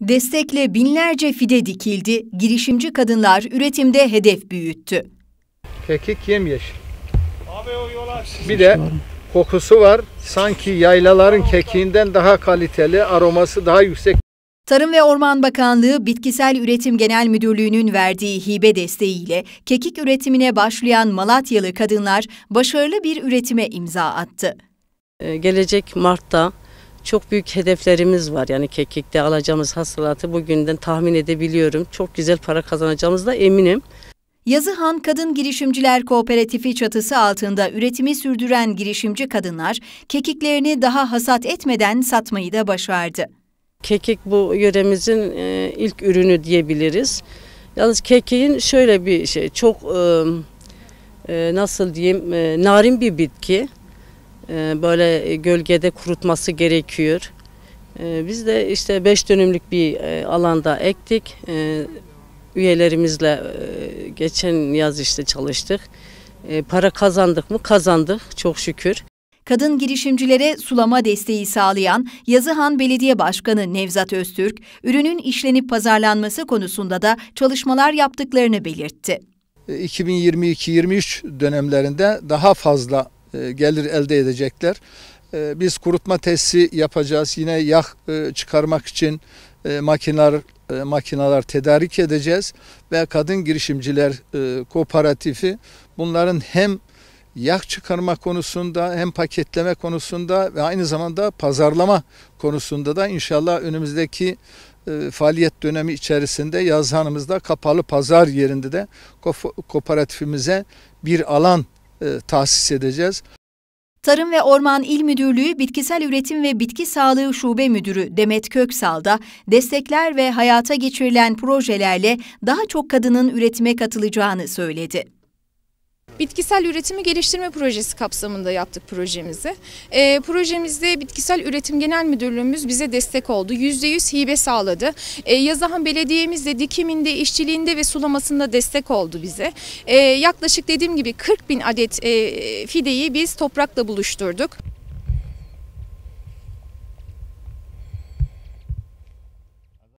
Destekle binlerce fide dikildi, girişimci kadınlar üretimde hedef büyüttü. Kekik yemyeşil. Abi o Bir de kokusu var. Sanki yaylaların kekiğinden daha kaliteli, aroması daha yüksek. Tarım ve Orman Bakanlığı Bitkisel Üretim Genel Müdürlüğü'nün verdiği hibe desteğiyle kekik üretimine başlayan Malatyalı kadınlar başarılı bir üretime imza attı. Ee, gelecek Mart'ta çok büyük hedeflerimiz var. Yani kekikte alacağımız hasılatı bugünden tahmin edebiliyorum. Çok güzel para kazanacağımızda eminim. Yazıhan Kadın Girişimciler Kooperatifi çatısı altında üretimi sürdüren girişimci kadınlar kekiklerini daha hasat etmeden satmayı da başardı. Kekik bu yöremizin e, ilk ürünü diyebiliriz. Yalnız kekiğin şöyle bir şey çok ıı, e, nasıl diyeyim e, narin bir bitki. Ee, böyle gölgede kurutması gerekiyor. Ee, biz de işte beş dönümlük bir e, alanda ektik. Ee, üyelerimizle e, geçen yaz işte çalıştık. Para kazandık mı? Kazandık çok şükür. Kadın girişimcilere sulama desteği sağlayan Yazıhan Belediye Başkanı Nevzat Öztürk, ürünün işlenip pazarlanması konusunda da çalışmalar yaptıklarını belirtti. 2022-23 e, dönemlerinde daha fazla e, gelir elde edecekler. E, biz kurutma tesisi yapacağız. Yine yak e, çıkarmak için makineler makinalar tedarik edeceğiz ve kadın girişimciler kooperatifi bunların hem yak çıkarma konusunda hem paketleme konusunda ve aynı zamanda pazarlama konusunda da inşallah önümüzdeki faaliyet dönemi içerisinde yazhanımızda kapalı pazar yerinde de kooperatifimize bir alan e, tahsis edeceğiz. Tarım ve Orman İl Müdürlüğü Bitkisel Üretim ve Bitki Sağlığı Şube Müdürü Demet Köksal da destekler ve hayata geçirilen projelerle daha çok kadının üretime katılacağını söyledi bitkisel üretimi geliştirme projesi kapsamında yaptık projemizi. E, projemizde Bitkisel Üretim Genel Müdürlüğümüz bize destek oldu. %100 hibe sağladı. E, ee, Yazahan Belediye'miz de dikiminde, işçiliğinde ve sulamasında destek oldu bize. E, yaklaşık dediğim gibi 40 bin adet e, fideyi biz toprakla buluşturduk.